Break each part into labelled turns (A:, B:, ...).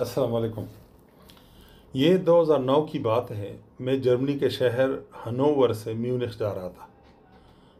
A: असलकुम ये 2009 की बात है मैं जर्मनी के शहर हनोवर से म्यूनिख जा रहा था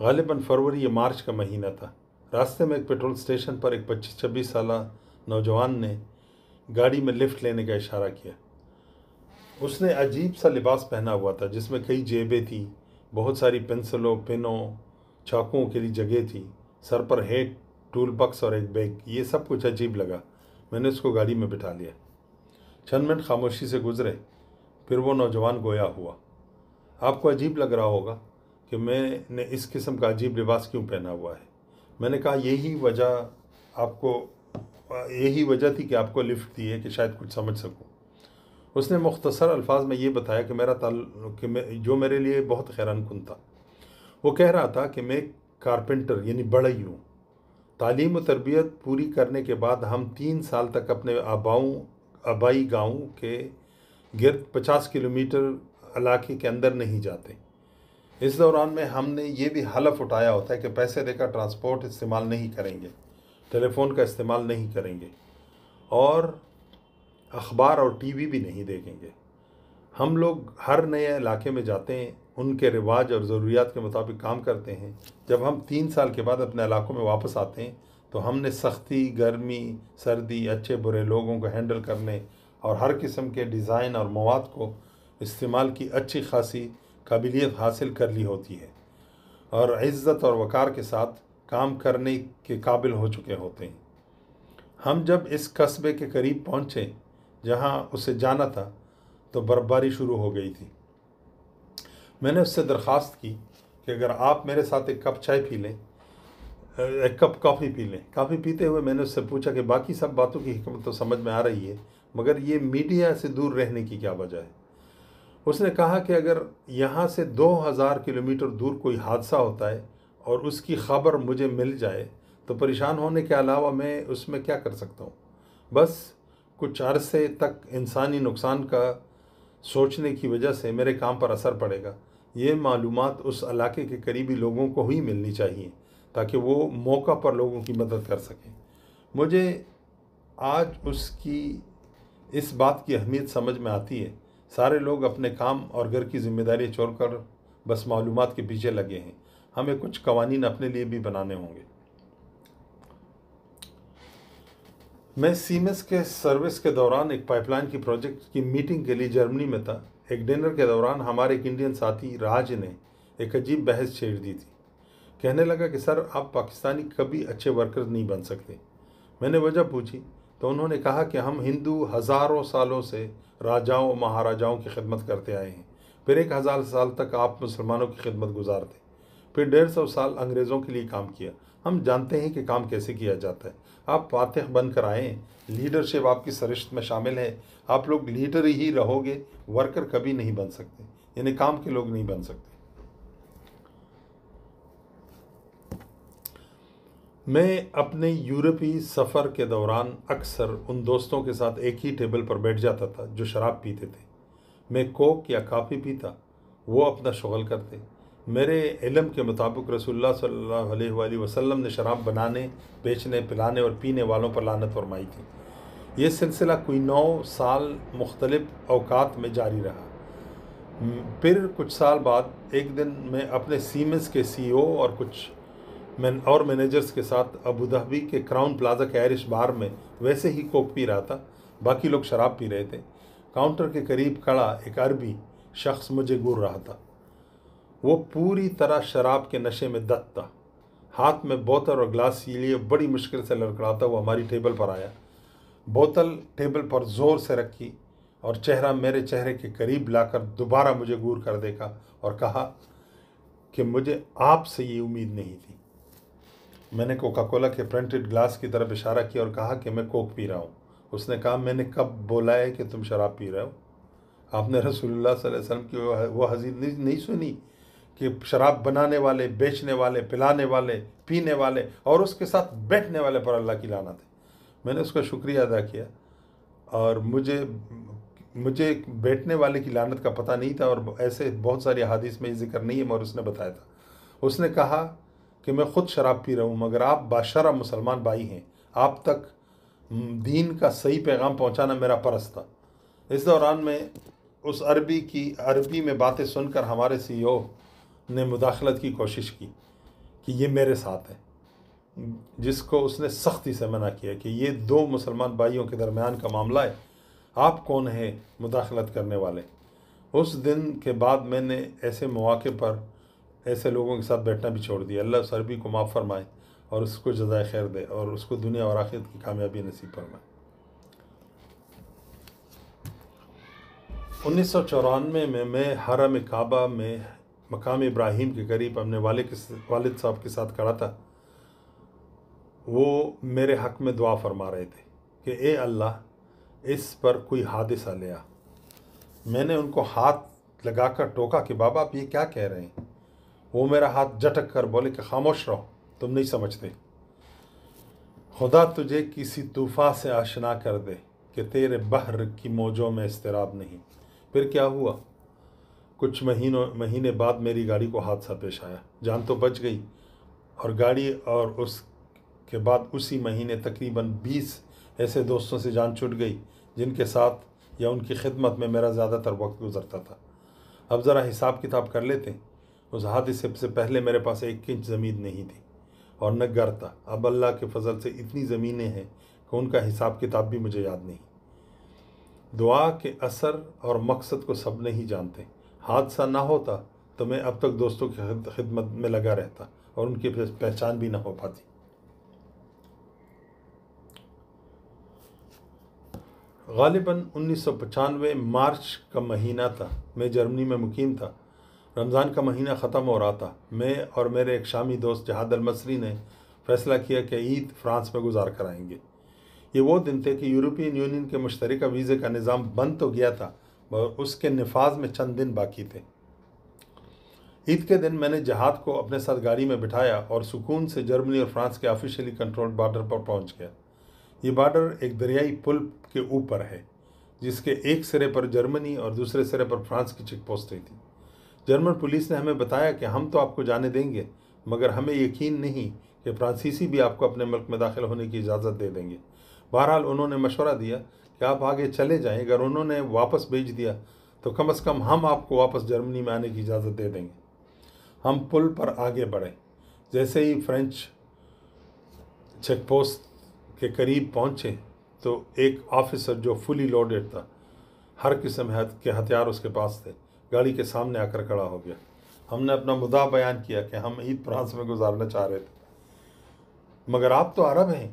A: गालिबा फरवरी या मार्च का महीना था रास्ते में एक पेट्रोल स्टेशन पर एक पच्चीस छब्बीस साल नौजवान ने गाड़ी में लिफ्ट लेने का इशारा किया उसने अजीब सा लिबास पहना हुआ था जिसमें कई जेबें थी बहुत सारी पेंसिलों पिनों चाकुओं के लिए जगह थी सर पर हेड टूल बक्स और एक बैग ये सब कुछ अजीब लगा मैंने उसको गाड़ी में बिठा लिया चंद मिनट खामोशी से गुजरे फिर वो नौजवान गोया हुआ आपको अजीब लग रहा होगा कि मैंने इस किस्म का अजीब लिबास क्यों पहना हुआ है मैंने कहा यही वजह आपको यही वजह थी कि आपको लिफ्ट दी है कि शायद कुछ समझ सकूं उसने मुख्तसर अल्फाज में ये बताया कि मेरा ताल कि मैं जो मेरे लिए बहुत हैरान कन था वो कह रहा था कि मैं कारपेंटर यानी बड़ा ही हूँ तालीम तरबियत पूरी करने के बाद हम तीन साल तक अपने आबाओं आबाई गाँव के गिरद पचास किलोमीटर इलाके के अंदर नहीं जाते इस दौरान में हमने ये भी हलफ उठाया होता है कि पैसे देकर ट्रांसपोर्ट इस्तेमाल नहीं करेंगे टेलीफोन का इस्तेमाल नहीं करेंगे और अखबार और टीवी भी नहीं देखेंगे हम लोग हर नए इलाके में जाते हैं उनके रिवाज और ज़रूरियात के मुताबिक काम करते हैं जब हम तीन साल के बाद अपने इलाकों में वापस आते हैं तो हमने सख्ती गर्मी सर्दी अच्छे बुरे लोगों को हैंडल करने और हर किस्म के डिज़ाइन और मवाद को इस्तेमाल की अच्छी खासी काबिलियत हासिल कर ली होती है और इज़्ज़त और वक़ार के साथ काम करने के काबिल हो चुके होते हैं हम जब इस कस्बे के करीब पहुँचे जहाँ उसे जाना था तो बर्फबारी शुरू हो गई थी मैंने उससे दरख्वास्त की कि अगर आप मेरे साथ एक कप चाय पी लें एक कप कॉफ़ी पी लें काफ़ी पीते हुए मैंने उससे पूछा कि बाकी सब बातों की हमत तो समझ में आ रही है मगर ये मीडिया से दूर रहने की क्या वजह है उसने कहा कि अगर यहाँ से 2000 किलोमीटर दूर कोई हादसा होता है और उसकी खबर मुझे मिल जाए तो परेशान होने के अलावा मैं उसमें क्या कर सकता हूँ बस कुछ अरसे तक इंसानी नुकसान का सोचने की वजह से मेरे काम पर असर पड़ेगा ये मालूम उस इलाके के करीबी लोगों को ही मिलनी चाहिए ताकि वो मौका पर लोगों की मदद कर सकें मुझे आज उसकी इस बात की अहमियत समझ में आती है सारे लोग अपने काम और घर की जिम्मेदारी छोड़ कर बस मालूम के पीछे लगे हैं हमें कुछ कवानीन अपने लिए भी बनाने होंगे मैं सीमेंस के सर्विस के दौरान एक पाइपलाइन की प्रोजेक्ट की मीटिंग के लिए जर्मनी में था एक डिनर के दौरान हमारे एक इंडियन साथी राज ने एक अजीब बहस छेड़ दी थी कहने लगा कि सर आप पाकिस्तानी कभी अच्छे वर्कर नहीं बन सकते मैंने वजह पूछी तो उन्होंने कहा कि हम हिंदू हज़ारों सालों से राजाओं महाराजाओं की खिदमत करते आए हैं फिर एक हज़ार साल तक आप मुसलमानों की खिदमत गुजारते फिर डेढ़ सौ साल अंग्रेज़ों के लिए काम किया हम जानते हैं कि काम कैसे किया जाता है आप फातह बनकर आएँ लीडरशिप आपकी सरिश्त में शामिल है आप लोग लीडर ही रहोगे वर्कर कभी नहीं बन सकते यानी काम के लोग नहीं बन सकते मैं अपने यूरोपीय सफ़र के दौरान अक्सर उन दोस्तों के साथ एक ही टेबल पर बैठ जाता था जो शराब पीते थे मैं कोक या काफ़ी पीता वो अपना शगल करते मेरे इलम के मुताबिक रसोल्ला वसलम ने शराब बनाने बेचने पिलाने और पीने वालों पर लानत फरमाई थी ये सिलसिला कोई नौ साल मुख्तलिफ अवकात में जारी रहा फिर कुछ साल बाद एक दिन मैं अपने सीमेंस के सीईओ e और कुछ मैन और मैनेजर्स के साथ अबूधाबी के क्राउन प्लाजा के आयरिश बार में वैसे ही कोक पी रहा था बाकी लोग शराब पी रहे थे काउंटर के करीब खड़ा एक अरबी शख्स मुझे घूर रहा था वो पूरी तरह शराब के नशे में दत्त था हाथ में बोतल और ग्लास लिए बड़ी मुश्किल से लड़कड़ाता हुआ हमारी टेबल पर आया बोतल टेबल पर ज़ोर से रखी और चेहरा मेरे चेहरे के करीब लाकर दोबारा मुझे गूर कर देखा और कहा कि मुझे आपसे ये उम्मीद नहीं थी मैंने कोका कोला के प्रिंटेड ग्लास की तरफ इशारा किया और कहा कि मैं कोक पी रहा हूँ उसने कहा मैंने कब बोला है कि तुम शराब पी रहे हो आपने रसूलुल्लाह सल्लल्लाहु अलैहि वसल्लम की वो हजीर नहीं सुनी कि शराब बनाने वाले बेचने वाले पिलाने वाले पीने वाले और उसके साथ बैठने वाले पर अल्लाह की लानत है मैंने उसका शुक्रिया अदा किया और मुझे मुझे बैठने वाले की लानत का पता नहीं था और ऐसे बहुत सारी हादिस में जिक्र नहीं है मगर उसने बताया था उसने कहा कि मैं खुद शराब पी रहा हूँ मगर आप बादशरा मुसलमान भाई हैं आप तक दीन का सही पैगाम पहुँचाना मेरा परस था इस दौरान मैं उस अरबी की अरबी में बातें सुनकर हमारे सी ने मुदाखलत की कोशिश की कि ये मेरे साथ है जिसको उसने सख्ती से मना किया कि ये दो मुसलमान भाइयों के दरमियान का मामला है आप कौन हैं मुदाखलत करने वाले उस दिन के बाद मैंने ऐसे मौक़े पर ऐसे लोगों के साथ बैठना भी छोड़ दिया अल्लाह सरबी को माफ़ फरमाए और उसको जजाय खैर दे और उसको दुनिया और आखिरत की कामयाबी नसीब फरमाए उन्नीस सौ चौरानवे में मैं हरम काबा में मकाम इब्राहिम के करीब अपने वाले के वालिद साहब के साथ खड़ा था वो मेरे हक़ में दुआ फरमा रहे थे कि ए अल्लाह इस पर कोई हादसा ले आ मैंने उनको हाथ लगा कर टोका कि बाबा आप ये क्या कह रहे हैं वो मेरा हाथ झटक कर बोले कि खामोश रहो तुम नहीं समझते खुदा तुझे किसी तूफ़ा से आशना कर दे कि तेरे बहर की मौजों में इसतराब नहीं फिर क्या हुआ कुछ महीनों महीने बाद मेरी गाड़ी को हादसा पेश आया जान तो बच गई और गाड़ी और उस के बाद उसी महीने तकरीबन 20 ऐसे दोस्तों से जान छुट गई जिनके साथ या उनकी खिदमत में मेरा ज़्यादातर वक्त गुजरता था अब ज़रा हिसाब किताब कर लेते उस हादसे से पहले मेरे पास एक इंच ज़मीन नहीं थी और न घर था अब अल्लाह के फजल से इतनी ज़मीनें हैं कि उनका हिसाब किताब भी मुझे याद नहीं दुआ के असर और मकसद को सब नहीं जानते हादसा ना होता तो मैं अब तक दोस्तों की खिदमत में लगा रहता और उनकी पहचान भी ना हो पाती गालिबा उन्नीस सौ पचानवे मार्च का महीना था मैं जर्मनी में मुकीम था रमज़ान का महीना ख़त्म हो रहा था मैं और मेरे एक शामी दोस्त जहाद अलमसरी ने फैसला किया कि ईद फ्रांस में गुजार कराएंगे ये वो दिन थे कि यूरोपियन यूनियन के मुश्तरक वीज़े का निज़ाम बंद तो गया था मगर उसके नफाज में चंद दिन बाकी थे ईद के दिन मैंने जहाद को अपने साथ गाड़ी में बिठाया और सुकून से जर्मनी और फ्रांस के ऑफिशियली कंट्रोल बॉर्डर पर पहुंच गया ये बॉर्डर एक दरियाई पुल के ऊपर है जिसके एक सिरे पर जर्मनी और दूसरे सिरे पर फ्रांस की चेक पोस्ट रही थी जर्मन पुलिस ने हमें बताया कि हम तो आपको जाने देंगे मगर हमें यकीन नहीं कि फ्रांसीसी भी आपको अपने मुल्क में दाखिल होने की इजाज़त दे देंगे बहरहाल उन्होंने मशवरा दिया कि आप आगे चले जाएं अगर उन्होंने वापस भेज दिया तो कम से कम हम आपको वापस जर्मनी में आने की इजाज़त दे देंगे हम पुल पर आगे बढ़े जैसे ही फ्रेंच चेक पोस्ट के करीब पहुँचे तो एक ऑफिसर जो फुली लोडेड था हर किस्म के हथियार उसके पास थे गाड़ी के सामने आकर खड़ा हो गया हमने अपना मुद्दा बयान किया कि हम ईद फ्रांस में गुजारना चाह रहे थे मगर आप तो अरब हैं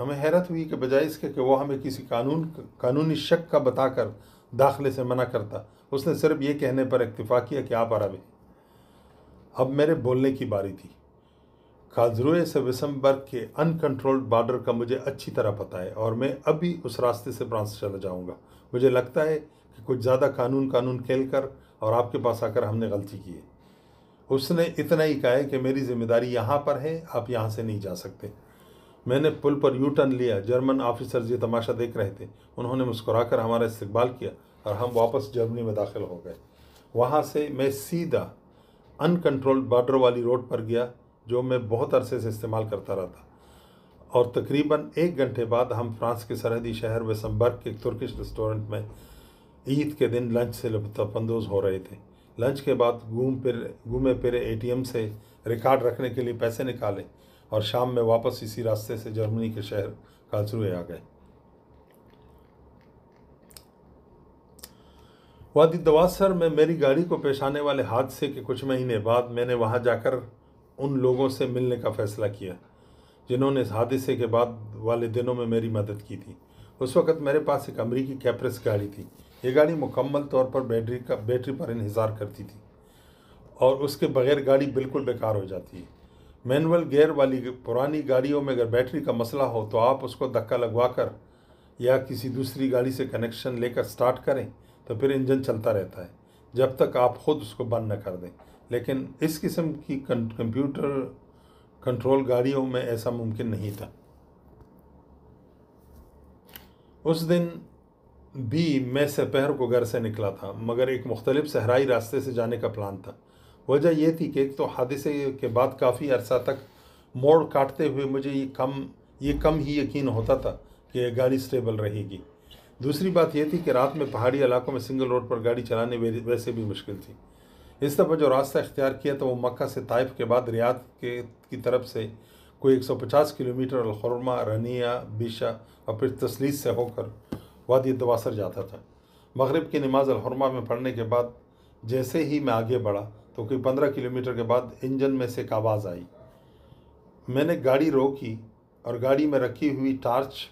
A: हमें हैरत हुई कि बजाय इसके कि वो हमें किसी कानून कानूनी शक का बताकर दाखिले से मना करता उसने सिर्फ ये कहने पर इतफ़ा किया कि आप अरब हैं अब मेरे बोलने की बारी थी काजरुए से विसम्बर्ग के अनकंट्रोल्ड बॉर्डर का मुझे अच्छी तरह पता है और मैं अभी उस रास्ते से फ्रांस चला जाऊँगा मुझे लगता है कि कुछ ज़्यादा कानून कानून खेल कर और आपके पास आकर हमने गलती की है उसने इतना ही कहा है कि मेरी जिम्मेदारी यहाँ पर है आप यहाँ से नहीं जा सकते मैंने पुल पर यू टर्न लिया जर्मन ऑफिसर ये तमाशा देख रहे थे उन्होंने मुस्कुराकर हमारा इस्तेबाल किया और हम वापस जर्मनी में दाखिल हो गए वहाँ से मैं सीधा अनकंट्रोल्ड बॉर्डर वाली रोड पर गया जो मैं बहुत अरसे से इस्तेमाल करता रहा था और तकरीबन एक घंटे बाद हम फ्रांस के सरहदी शहर वेसम्बर्ग के एक तुर्किश रेस्टोरेंट में ईद के दिन लंच से लुत्फानंदोज हो रहे थे लंच के बाद घूम फिर घूमे फिरे ए से रिकॉर्ड रखने के लिए पैसे निकाले और शाम में वापस इसी रास्ते से जर्मनी के शहर कालसरुए आ गए वादी दवासर में मेरी गाड़ी को पेश आने वाले हादसे के कुछ महीने बाद मैंने वहां जाकर उन लोगों से मिलने का फैसला किया जिन्होंने इस हादसे के बाद वाले दिनों में मेरी मदद की थी उस वक़्त मेरे पास एक अमरीकी कैप्रेस गाड़ी थी ये गाड़ी मुकम्मल तौर पर बैटरी का बैटरी पर इंतज़ार करती थी और उसके बगैर गाड़ी बिल्कुल बेकार हो जाती है मैनुअल गियर वाली पुरानी गाड़ियों में अगर बैटरी का मसला हो तो आप उसको धक्का लगवा कर या किसी दूसरी गाड़ी से कनेक्शन लेकर स्टार्ट करें तो फिर इंजन चलता रहता है जब तक आप ख़ुद उसको बंद न कर दें लेकिन इस किस्म की कंप्यूटर कंट्रोल गाड़ियों में ऐसा मुमकिन नहीं था उस दिन भी मैं सपहर को घर से निकला था मगर एक मुख्तलिफ सहराई रास्ते से जाने का प्लान था वजह यह थी कि एक तो हादसे के बाद काफ़ी अरसा तक मोड़ काटते हुए मुझे ये कम ये कम ही यकीन होता था कि यह गाड़ी स्टेबल रहेगी दूसरी बात यह थी कि रात में पहाड़ी इलाकों में सिंगल रोड पर गाड़ी चलाने वैसे भी मुश्किल थी इस दफ़ा जो रास्ता इख्तियार किया था वो मक्का से ताइफ के बाद रियाद के की तरफ से कोई 150 किलोमीटर अलखरमा रनिया बिशा और फिर तसलीस से होकर वादी दवासर जाता था मगरब की नमाज अलहरमा में पढ़ने के बाद जैसे ही मैं आगे बढ़ा तो कोई पंद्रह किलोमीटर के बाद इंजन में से एक आवाज़ आई मैंने गाड़ी रोकी और गाड़ी में रखी हुई टार्च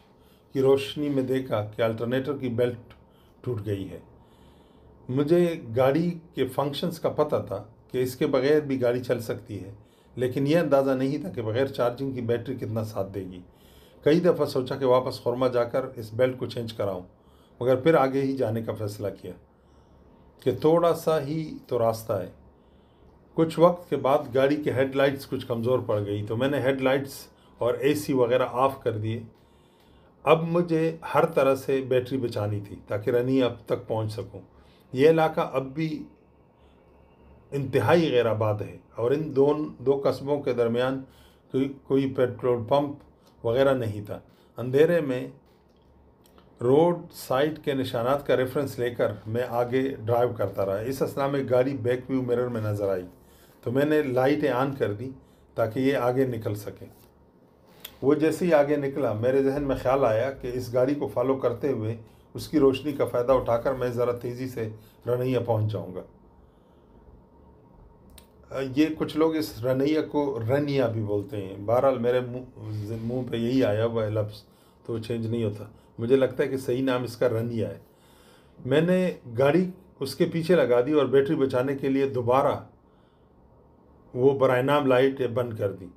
A: की रोशनी में देखा कि अल्टरनेटर की बेल्ट टूट गई है मुझे गाड़ी के फंक्शंस का पता था कि इसके बगैर भी गाड़ी चल सकती है लेकिन यह अंदाज़ा नहीं था कि बगैर चार्जिंग की बैटरी कितना साथ देगी कई दफ़ा सोचा कि वापस खुरमा जाकर इस बेल्ट को चेंज कराऊं मगर फिर आगे ही जाने का फैसला किया कि थोड़ा सा ही तो रास्ता है कुछ वक्त के बाद गाड़ी के हेडलाइट्स कुछ कमज़ोर पड़ गई तो मैंने हेडलाइट्स और एसी वगैरह ऑफ़ कर दिए अब मुझे हर तरह से बैटरी बचानी थी ताकि रनी अब तक पहुंच सकूं यह इलाका अब भी इंतहाई गैर आबाद है और इन दोनों दो कस्बों के दरमियान कोई कोई पेट्रोल पंप वगैरह नहीं था अंधेरे में रोड साइड के निशानात का रेफरेंस लेकर मैं आगे ड्राइव करता रहा इस असला में गाड़ी बैक व्यू मिरर में नज़र आई तो मैंने लाइटें ऑन कर दी ताकि ये आगे निकल सके वो जैसे ही आगे निकला मेरे जहन में ख्याल आया कि इस गाड़ी को फॉलो करते हुए उसकी रोशनी का फ़ायदा उठाकर मैं ज़रा तेज़ी से रनैया पहुंच जाऊंगा ये कुछ लोग इस रनैया को रनिया भी बोलते हैं बहरहाल मेरे मुंह पे यही आया हुआ है लफ्ज़ तो चेंज नहीं होता मुझे लगता है कि सही नाम इसका रनिया है मैंने गाड़ी उसके पीछे लगा दी और बैटरी बचाने के लिए दोबारा वो बर नाम लाइटें बंद कर दी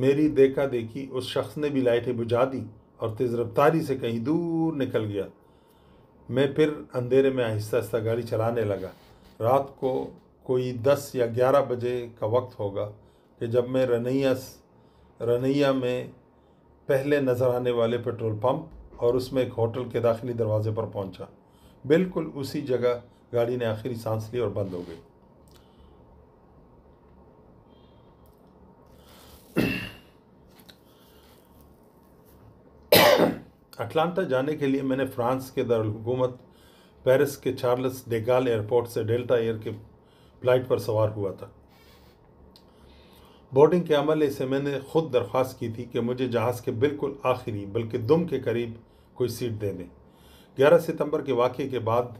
A: मेरी देखा देखी उस शख्स ने भी लाइटें बुझा दी और तेज़ रफ्तारी से कहीं दूर निकल गया मैं फिर अंधेरे में आहिस्ता आहिस्ता गाड़ी चलाने लगा रात को कोई दस या ग्यारह बजे का वक्त होगा कि जब मैं रनैया रनैया में पहले नज़र आने वाले पेट्रोल पंप और उसमें एक होटल के दाखिली दरवाज़े पर पहुंचा। बिल्कुल उसी जगह गाड़ी ने आखिरी सांस ली और बंद हो गई अटलांटा जाने के लिए मैंने फ्रांस के दारकूमत पेरिस के चार्ल्स डेगाल एयरपोर्ट से डेल्टा एयर के फ्लाइट पर सवार हुआ था बोर्डिंग के अमले से मैंने खुद दरख्वास्त की थी कि मुझे जहाज़ के बिल्कुल आखिरी बल्कि दुम के करीब कोई सीट दे दें ग्यारह सितंबर के वाक़े के बाद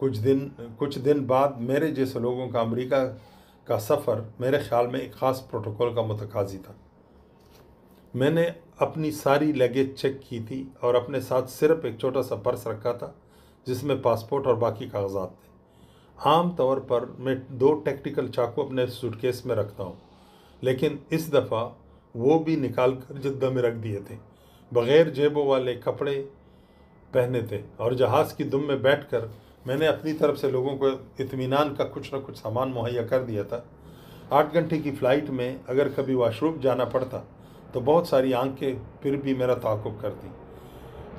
A: कुछ दिन कुछ दिन बाद मेरे जैसे लोगों का अमेरिका का सफ़र मेरे ख्याल में एक ख़ास प्रोटोकॉल का मतकाजी था मैंने अपनी सारी लगेज चेक की थी और अपने साथ सिर्फ एक छोटा सा पर्स रखा था जिसमें पासपोर्ट और बाकी कागजात थे आम तौर पर मैं दो टेक्टिकल चाकू अपने सूटकेस में रखता हूँ लेकिन इस दफ़ा वो भी निकाल कर जिद्दा में रख दिए थे बग़ैर जेबों वाले कपड़े पहने थे और जहाज़ की दुम में बैठ कर मैंने अपनी तरफ से लोगों को इतमान का कुछ ना कुछ सामान मुहैया कर दिया था आठ घंटे की फ़्लाइट में अगर कभी वाशरूम जाना पड़ता तो बहुत सारी आंखें फिर भी मेरा ताकुब कर दी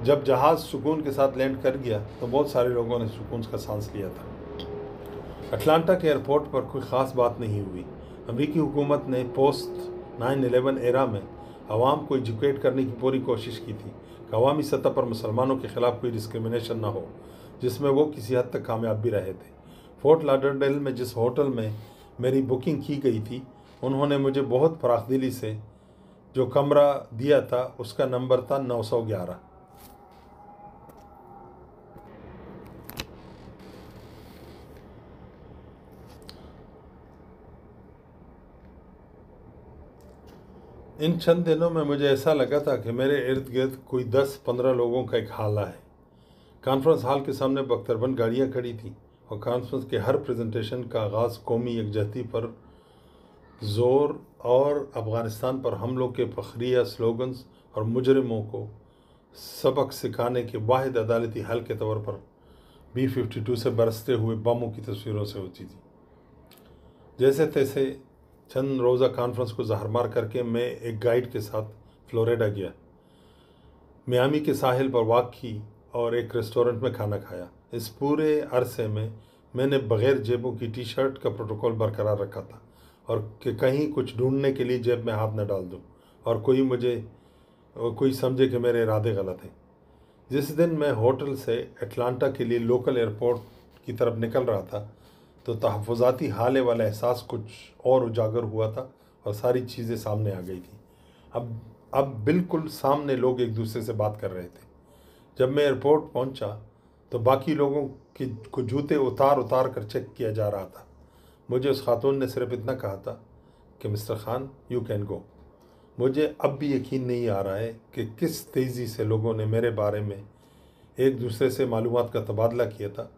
A: जब जहाज़ सुकून के साथ लैंड कर गया तो बहुत सारे लोगों ने सुकून का सांस लिया था अटलांटा के एयरपोर्ट पर कोई ख़ास बात नहीं हुई अमरीकी हुकूमत ने पोस्ट नाइन एलेवन एरा में आवाम को एजुकेट करने की पूरी कोशिश की थी कि अवामी सतह पर मुसलमानों के ख़िलाफ़ कोई डिस्क्रिमिनेशन ना हो जिसमें वो किसी हद तक कामयाब भी रहे थे फोर्ट लाडरडेल में जिस होटल में मेरी बुकिंग की गई थी उन्होंने मुझे बहुत दिली से जो कमरा दिया था उसका नंबर था 911 इन चंद दिनों में मुझे ऐसा लगा था कि मेरे इर्द गिर्द कोई 10-15 लोगों का एक हाला है कॉन्फ्रेंस हॉल के सामने बख्तरबंद गाड़ियाँ खड़ी थी और कॉन्फ्रेंस के हर प्रेजेंटेशन का आगाज़ कौमी यकजहती पर ज़ोर और अफ़गानिस्तान पर हमलों के फखरिया स्लोगन्स और मुजरमों को सबक सिखाने के वाद अदालती हल के तौर पर बी फिफ्टी टू से बरसते हुए बमों की तस्वीरों से होती थी जैसे तैसे चंद रोज़ा कॉन्फ्रेंस को जहर मार करके मैं एक गाइड के साथ फ्लोरिडा गया मियामी के साहिल पर वाक की और एक रेस्टोरेंट में खाना खाया इस पूरे अरसे में मैंने बग़ैर जेबों की टी शर्ट का प्रोटोकॉल बरकरार रखा था और कि कहीं कुछ ढूंढने के लिए जेब में हाथ न डाल दूँ और कोई मुझे कोई समझे कि मेरे इरादे गलत हैं जिस दिन मैं होटल से अटलांटा के लिए लोकल एयरपोर्ट की तरफ निकल रहा था तो तहफाती हाले वाला एहसास कुछ और उजागर हुआ था और सारी चीज़ें सामने आ गई थी अब अब बिल्कुल सामने लोग एक दूसरे से बात कर रहे थे जब मैं एयरपोर्ट पहुंचा तो बाकी लोगों के को जूते उतार उतार कर चेक किया जा रहा था मुझे उस खातून ने सिर्फ इतना कहा था कि mister Khan you can go मुझे अब भी यकीन नहीं आ रहा है कि किस तेज़ी से लोगों ने मेरे बारे में एक दूसरे से मालूम का तबादला किया था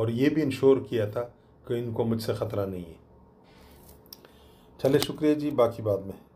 A: और ये भी इंश्योर किया था कि इनको मुझसे ख़तरा नहीं है चले शुक्रिया जी बाकी बाद में